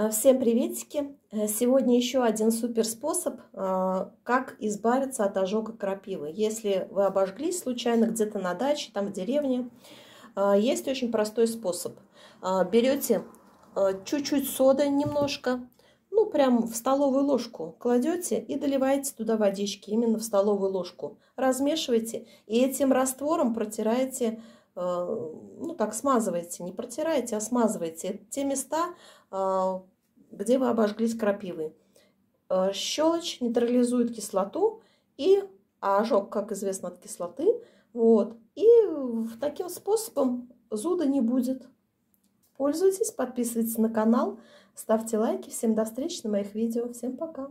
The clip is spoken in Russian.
Э, всем приветики! Э, сегодня еще один супер способ, э, как избавиться от ожога крапивы. Если вы обожглись случайно где-то на даче, там в деревне, есть очень простой способ. Берете чуть-чуть соды немножко, ну прям в столовую ложку кладете и доливаете туда водички именно в столовую ложку. Размешиваете и этим раствором протираете Э, ну так смазываете, не протираете, а смазываете те места, а, где вы обожглись крапивой. Э, щелочь нейтрализует кислоту и а ожог, как известно, от кислоты. Вот. И таким способом зуда не будет. Пользуйтесь, подписывайтесь на канал, ставьте лайки. Всем до встречи на моих видео. Всем пока!